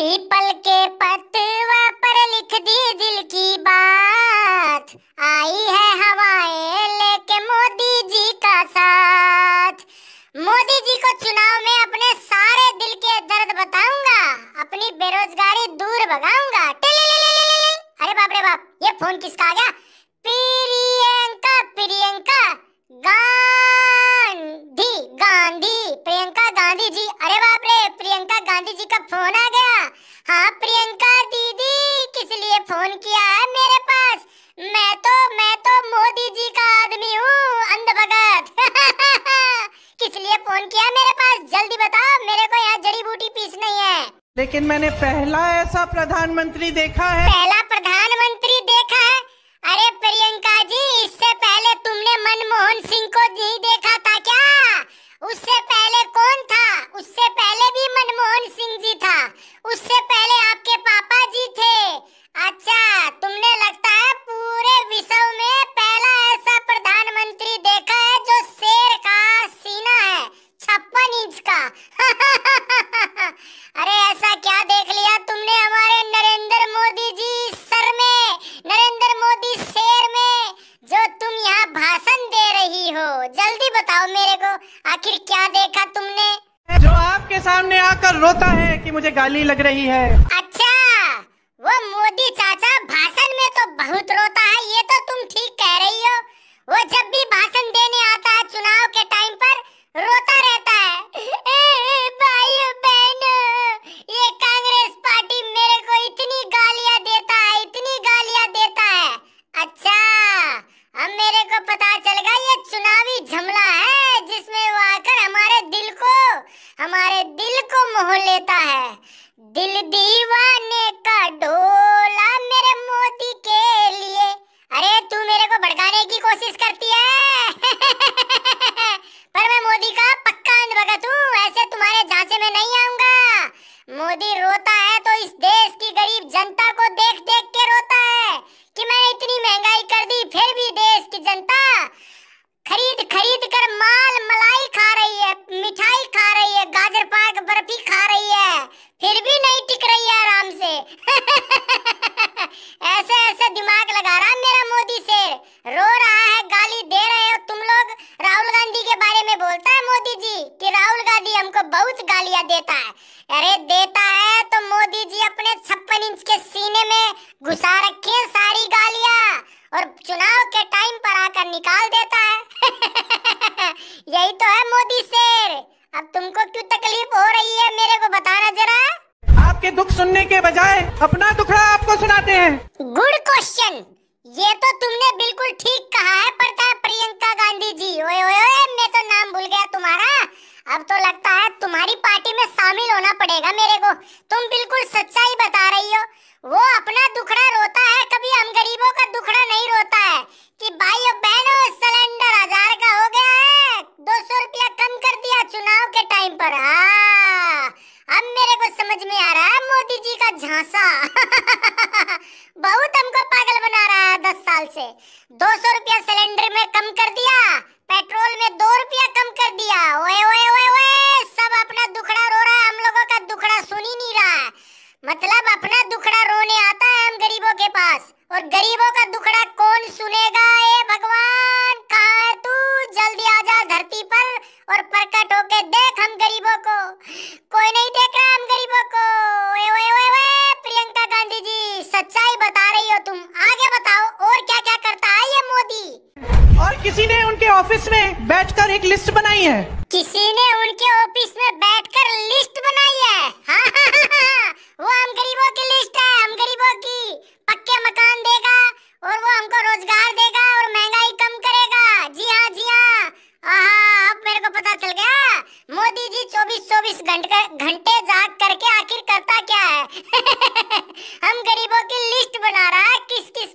People के पत्ते लेकिन मैंने पहला ऐसा प्रधानमंत्री देखा है पहला गाली लग रही है हमारे दिल को मोह लेता है दिल दीवाने का ढोला मेरे मोती के लिए अरे तू मेरे को भड़काने की कोशिश करती है पर मैं मोदी का पक्का अंध भगत हूँ ऐसे तुम्हारे झांसे में नहीं आऊंगा मोदी रोता है तो इस देश की गरीब जनता को देख देख के रोता है कि मैंने इतनी महंगाई कर दी फिर भी देश की जनता खरीद टिक रही है आराम से और प्रकट होके देख हम गरीबों को कोई नहीं देख रहा हम गरीबों को ओए ओए ओए ओए प्रियंका गांधी जी सच्चाई बता रही हो तुम आगे बताओ और क्या क्या करता है ये मोदी और किसी ने उनके ऑफिस में बैठकर एक लिस्ट बनाई है बना रहा है किस किस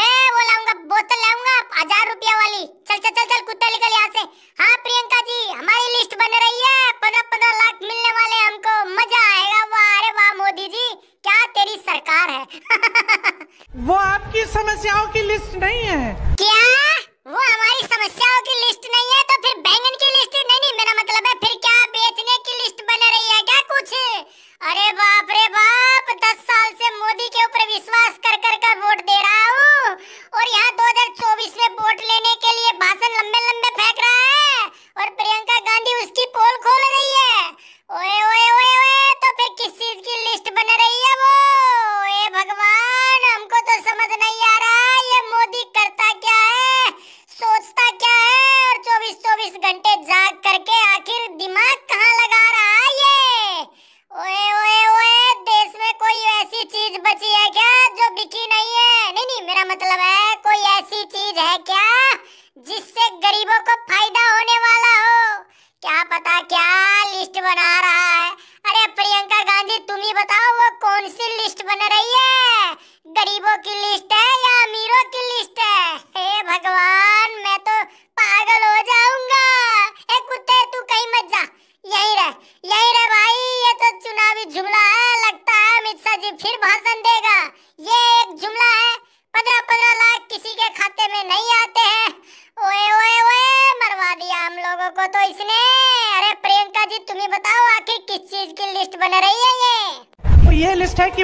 ए वो लाऊंगा बोतल लाऊंगा हजार रुपया वाली चल चल चल चल कुत्ता निकल यहाँ से हाँ प्रियंका जी हमारी लिस्ट बन रही है पंद्रह पंद्रह लाख मिलने वाले हमको मजा आएगा वाह अरे वाह मोदी जी क्या तेरी सरकार है वो आपकी समस्याओं की लिस्ट नहीं है क्या वो हमारी समस्याओं की लिस्ट नहीं है तो फिर बैंगन की लिस्ट नहीं, नहीं मेरा मतलब है फिर क्या बेचने की लिस्ट बन रही है क्या कुछ अरे बाप रे बाप दस साल से मोदी के ऊपर विश्वास कर कर कर वोट दे रहा हूँ और यहाँ 2024 में वोट लेने के लिए भाषण लंबे लंबे फेंक रहा है और प्रियंका गांधी उसकी पोल खोल रही है ओए ओए, ओए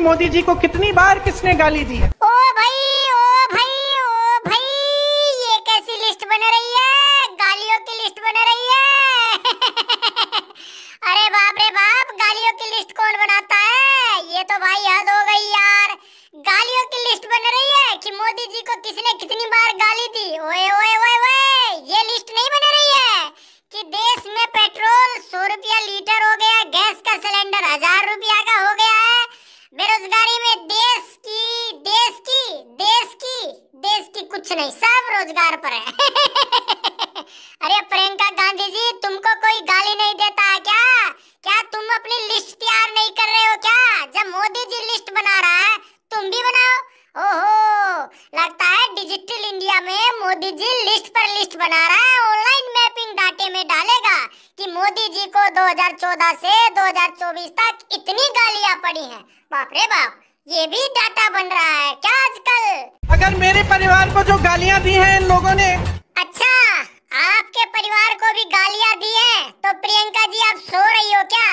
मोदी जी को कितनी बार किसने गाली दी है ओ भाई ओ भाई ओ भाई ये कैसी लिस्ट बन रही है गालियों की लिस्ट बन रही है अरे बाप रे बाप गालियों की लिस्ट कौन बनाता है ये तो भाई हद हो गई यार गालियों की लिस्ट बन रही है कि मोदी जी को किसने कितनी बार गाली दी ओए ओए ओए ओए ये लिस्ट नहीं बन रही है कि देश में पेट्रोल सौ रुपया लीटर हो गया गैस का सिलेंडर हजार रुपया का हो गया बेरोजगारी में देश की देश की देश की देश की कुछ नहीं सब रोजगार पर है अरे प्रियंका गांधी जी तुमको कोई गाली नहीं देता है क्या क्या तुम अपनी लिस्ट तैयार नहीं कर रहे हो क्या जब मोदी जी लिस्ट बना रहा है तुम भी बनाओ ओहो लगता है डिजिटल इंडिया में मोदी जी लिस्ट पर लिस्ट बना रहा है ऑनलाइन मैपिंग डाटे में डालेगा कि मोदी जी को 2014 से 2024 तक इतनी गालियां पड़ी हैं बाप रे बाप ये भी डाटा बन रहा है क्या आजकल अगर मेरे परिवार को जो गालियां दी हैं इन लोगों ने अच्छा आपके परिवार को भी गालियां दी है तो प्रियंका जी आप सो रही हो क्या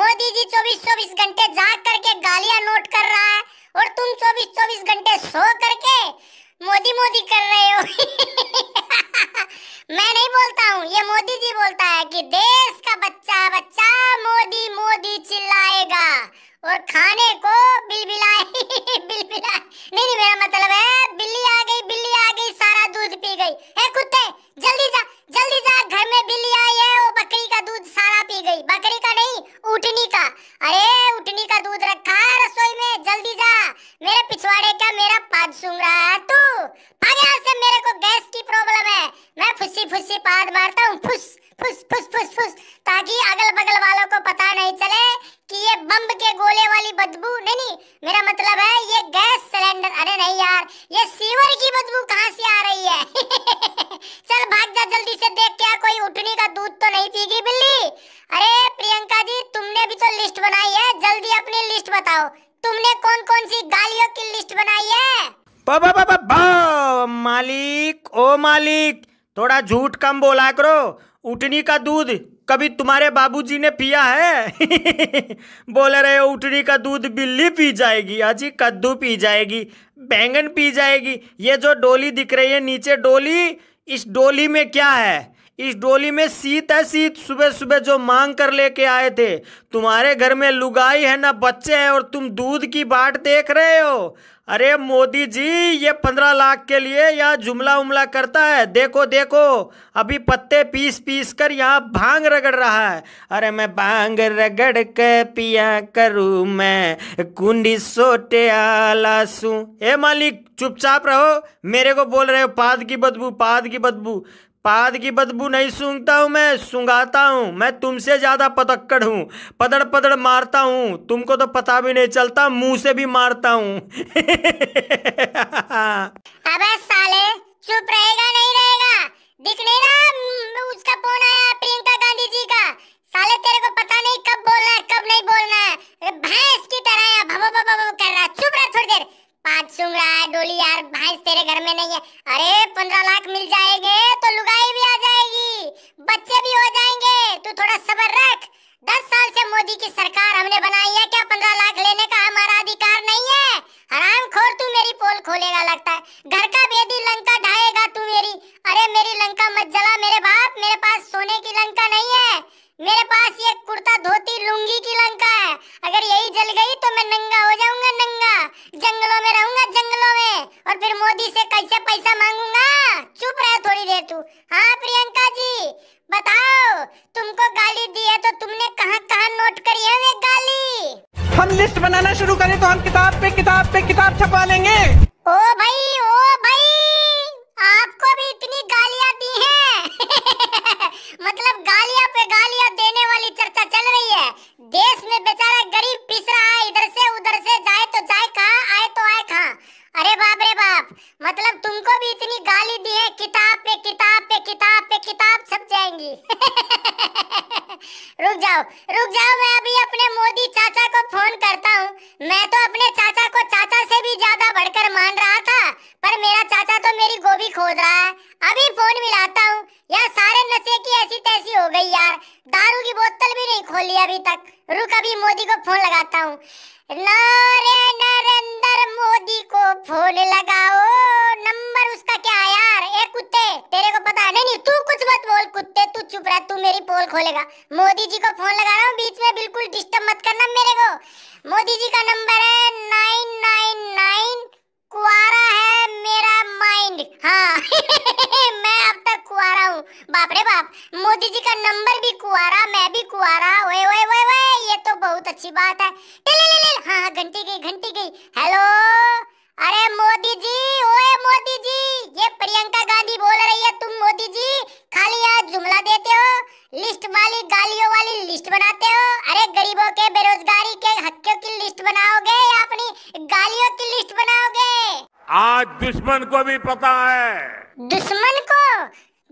मोदी जी चौबीस चौबीस घंटे जाग करके गालियां नोट कर रहा है और तुम चौबीस चौबीस घंटे सो करके मोदी मोदी कर रहे हो मैं नहीं बोलता हूँ ये मोदी जी बोलता है कि देश का बच्चा बच्चा मोदी मोदी चिल्लाएगा और खाने को बिल बिलाए बिल बिलाए नहीं नहीं मेरा मतलब है की तो लिस्ट बनाई है जल्दी अपनी लिस्ट बताओ तुमने कौन कौन सी गालियों की लिस्ट बनाई है बा, बा, बा बा, बा, मालिक ओ मालिक थोड़ा झूठ कम बोला करो उठनी का दूध कभी तुम्हारे बाबूजी ने पिया है बोले रहे हो उठनी का दूध बिल्ली पी जाएगी अजी कद्दू पी जाएगी बैंगन पी जाएगी ये जो डोली दिख रही है नीचे डोली इस डोली में क्या है इस डोली में सीत है सीत सुबह सुबह जो मांग कर लेके आए थे तुम्हारे घर में लुगाई है ना बच्चे हैं और तुम दूध की बाट देख रहे हो अरे मोदी जी ये पंद्रह लाख के लिए यह जुमला उमला करता है देखो देखो अभी पत्ते पीस पीस कर यहाँ भांग रगड़ रहा है अरे मैं भांग रगड़ के पिया करूँ मैं कुंडी सोटे आलासू ए मालिक चुपचाप रहो मेरे को बोल रहे हो पाद की बदबू पाद की बदबू पाद की बदबू नहीं सूंघता हूँ मैं सूंघाता हूँ मैं तुमसे ज़्यादा पतक्कड़ हूँ पदड़ पदड़ मारता हूँ तुमको तो पता भी नहीं चलता मुंह से भी मारता हूँ अबे साले चुप रहेगा नहीं रहेगा दिख नहीं रहा हम्म, उसका फोन आया प्रियंका गांधी जी का साले तेरे को पता नहीं कब बोलना है कब नहीं बोलना है भैंस की तरह या भबो भबो कर रहा चुप रह थोड़ी देर पाँच सूंघ रहा है डोली यार भैंस तेरे घर में नहीं है अरे तुमको गाली दी है तो तुमने कहाँ कहाँ नोट करी है वे गाली हम लिस्ट बनाना शुरू करें तो हम किताब पे किताब पे किताब छपा लेंगे ओ भाई ओ भाई आपको भी इतनी गालियाँ दी हैं मतलब गालियाँ पे गालियाँ देने वाली चर्चा चल रही है देश में बेचारा गरीब पिस रहा है इधर से उधर से जाए तो जाए कहाँ आए तो आए कहाँ अरे बाप रे बाप मतलब तुमको भी इतनी गाली दी है किताब पे किताब पे किताब पे किताब छप जाएंगी रुक जाओ रुक जाओ मैं अभी अपने मोदी चाचा को फोन करता हूँ मैं तो अपने चाचा को चाचा से भी ज्यादा बढ़कर मान रहा था पर मेरा चाचा तो मेरी गोभी खोद रहा है अभी फोन मिलाता हूँ यार सारे नशे की ऐसी तैसी हो गई यार दारू की बोतल भी नहीं खोली अभी तक रुक अभी मोदी को फोन लगाता हूँ नरेंद्र मोदी को फोन लगाओ नंबर उसका क्या यार कुत्ते तेरे को पता नहीं नहीं तू कुछ मत बोल कुत्ते तू चुप रह तू मेरी पोल खोलेगा मोदी जी को फोन लगा रहा हूँ बीच में बिल्कुल डिस्टर्ब मत करना मेरे को मोदी जी का नंबर है नाइन नाइन नाइन कुआरा है मेरा माइंड हाँ मैं अब तक कुआरा हूँ बाप रे बाप मोदी जी का नंबर भी कुआरा मैं भी कुआरा ओए ओए ओए ओए ये तो बहुत अच्छी बात है हाँ हाँ घंटी गई घंटी गई हेलो अरे मोदी जी ओए मोदी जी ये प्रियंका गांधी बोल रही है तुम मोदी जी खाली आज जुमला देते हो लिस्ट वाली गालियों वाली लिस्ट बनाते हो अरे गरीबों के बेरोजगारी के हक्कों की लिस्ट बनाओगे या अपनी गालियों की लिस्ट बनाओगे आज दुश्मन को भी पता है दुश्मन को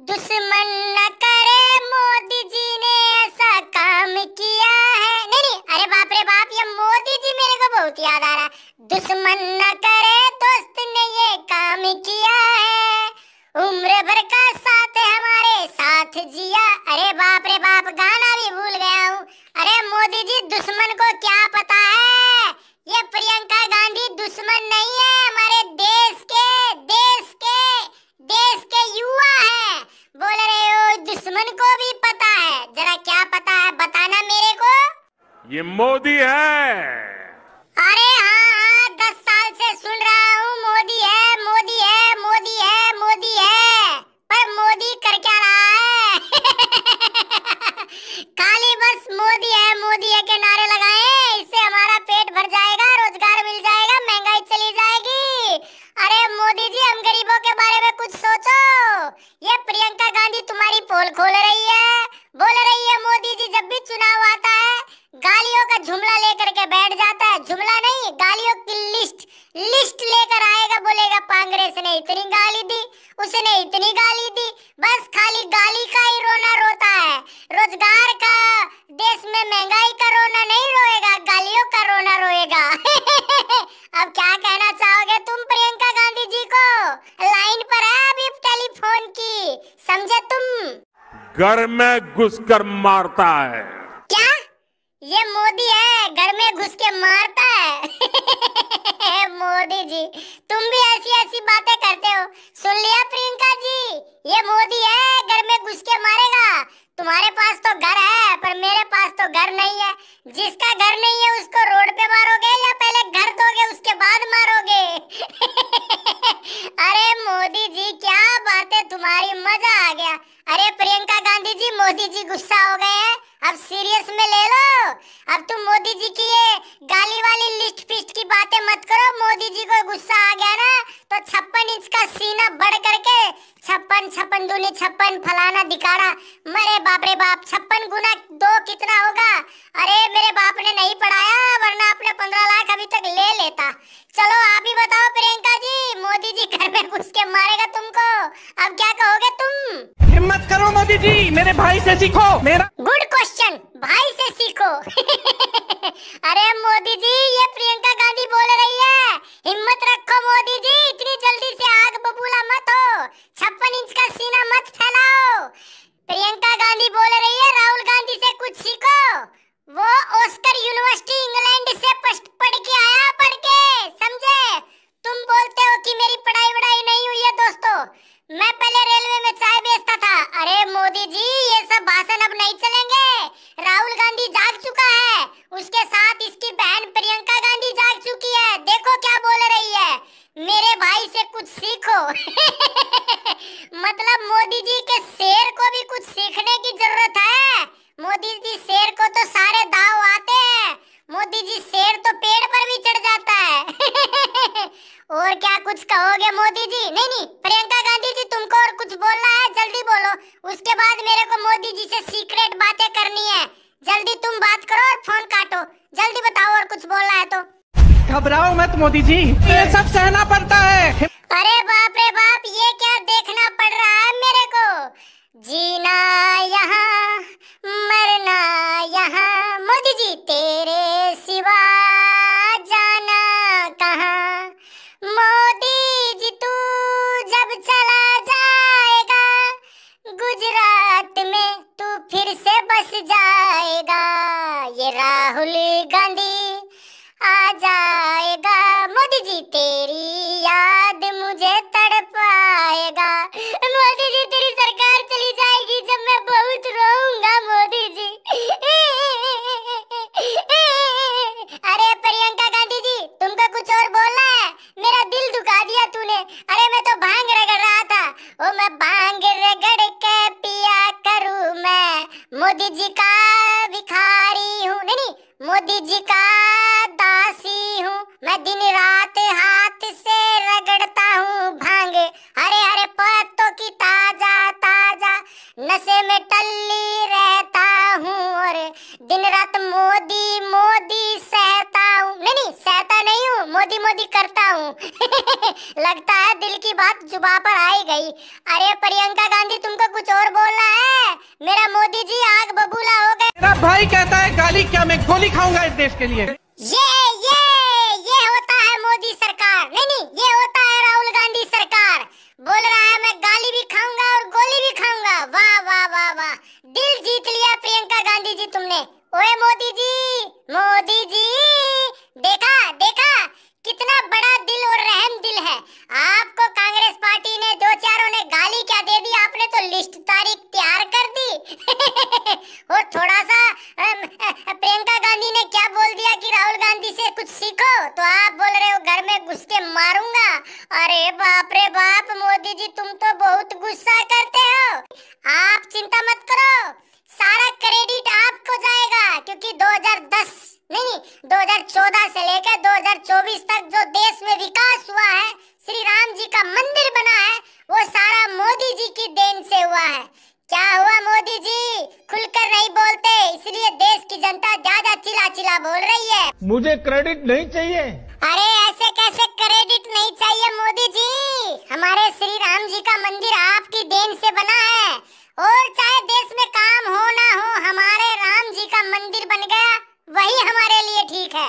दुश्मन न करे मोदी जी ने ऐसा काम किया है नहीं नहीं अरे बाप रे बाप ये मोदी जी मेरे को बहुत याद आ रहा है दुश्मन न करे दोस्त ने ये काम किया है उम्र भर का घर में घुसकर मारता है क्या ये मोदी है घर में घुस के मारता है मोदी जी तुम भी ऐसी ऐसी बातें करते हो सुन लिया प्रियंका जी ये मोदी है घर में घुस के मारेगा तुम्हारे पास तो घर है पर मेरे पास तो घर नहीं है जिसका घर नहीं है उसको रोड पे मारोगे या पहले घर दोगे उसके बाद मारोगे अरे मोदी जी क्या बात है तुम्हारी मजा आ गया अरे प्रियंका गांधी जी मोदी जी गुस्सा हो गए हैं अब सीरियस में ले लो अब तुम मोदी जी की ये गाली वाली लिस्ट पिस्ट की बातें मत करो मोदी जी को गुस्सा आ गया ना तो छप्पन इंच का सीना बढ़ करके छप्पन छप्पन दूनी छप्पन फलाना दिखाना मरे बाप रे बाप छप्पन गुना दो कितना होगा अरे मेरे बाप ने नहीं पढ़ाया वरना अपने पंद्रह लाख अभी तक ले लेता चलो आप ही बताओ प्रियंका जी मोदी जी घर में घुस के मारेगा तुमको अब क्या कहोगे तुम हिम्मत करो मोदी जी मेरे भाई से सीखो मेरा गुड क्वेश्चन भाई से सीखो अरे मोदी जी ये प्रियंका गांधी बोल रही है हिम्मत रखो मोदी जी इतनी जल्दी से आग बबूला मत हो छप्पन इंच का सीना मत फैलाओ प्रियंका गांधी बोल रही है राहुल गांधी से कुछ सीखो मोदी जी ये सब सहना पड़ता है Satélite. दिल्ली रहता हूँ और दिन रात मोदी मोदी सहता हूँ नहीं नहीं सहता नहीं हूँ मोदी मोदी करता हूँ लगता है दिल की बात जुबा पर आई गई अरे प्रियंका गांधी तुमको कुछ और बोलना है मेरा मोदी जी आग बबूला हो गए मेरा भाई कहता है गाली क्या मैं गोली खाऊंगा इस देश के लिए ये ये ये होता है मोदी सरकार नहीं नहीं ये होता है राहुल गांधी सरकार बोल रहा थी तुमने ओए मोदी जी मोदी जी देखा देखा कितना बड़ा दिल और रहम दिल है आपको जनता ज्यादा चिल्ला चिल्ला बोल रही है मुझे क्रेडिट नहीं चाहिए अरे ऐसे कैसे क्रेडिट नहीं चाहिए मोदी जी हमारे श्री राम जी का मंदिर आपकी देन से बना है और चाहे देश में काम हो ना हो हमारे राम जी का मंदिर बन गया वही हमारे लिए ठीक है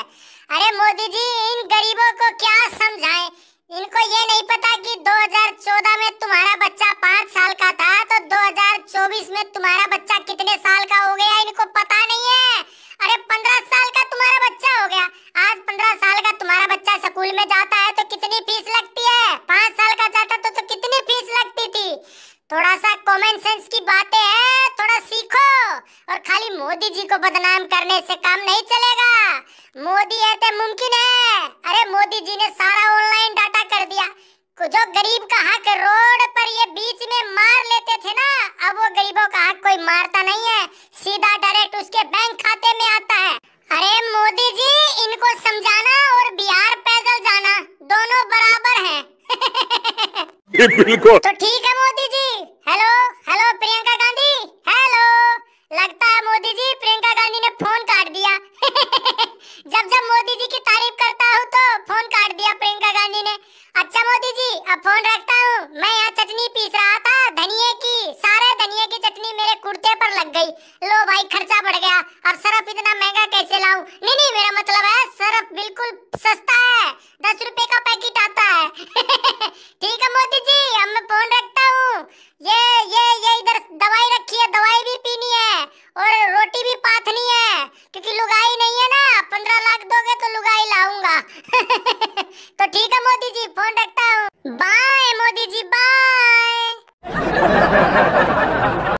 अरे मोदी जी इन गरीबों को क्या समझाएं इनको ये नहीं पता कि 2014 में तुम्हारा बच्चा पाँच साल का था तो 2024 में तुम्हारा बच्चा कितने साल का हो गया इनको पता नहीं है अरे पंद्रह साल का तुम्हारा बच्चा हो गया आज पंद्रह साल का तुम्हारा बच्चा स्कूल में जाता है तो कितनी फीस लगती है पाँच साल का जाता तो, तो कितनी फीस लगती थोड़ा सा कॉमन सेंस की बातें है थोड़ा सीखो और खाली मोदी जी को बदनाम करने से काम नहीं चलेगा मोदी है तो मुमकिन है अरे मोदी जी ने सारा ऑनलाइन डाटा कर दिया जो गरीब का हक रोड पर ये बीच में मार लेते थे ना अब वो गरीबों का हक कोई मारता नहीं है सीधा डायरेक्ट उसके बैंक खाते में आता है अरे मोदी जी इनको समझाना और बिहार पैदल जाना दोनों बराबर हैं बिल्कुल तो ठीक है Modi ji hello hello Priyanka Gandhi hello लगता है मोदी जी प्रियंका गांधी ने फोन काट दिया जब जब मोदी जी की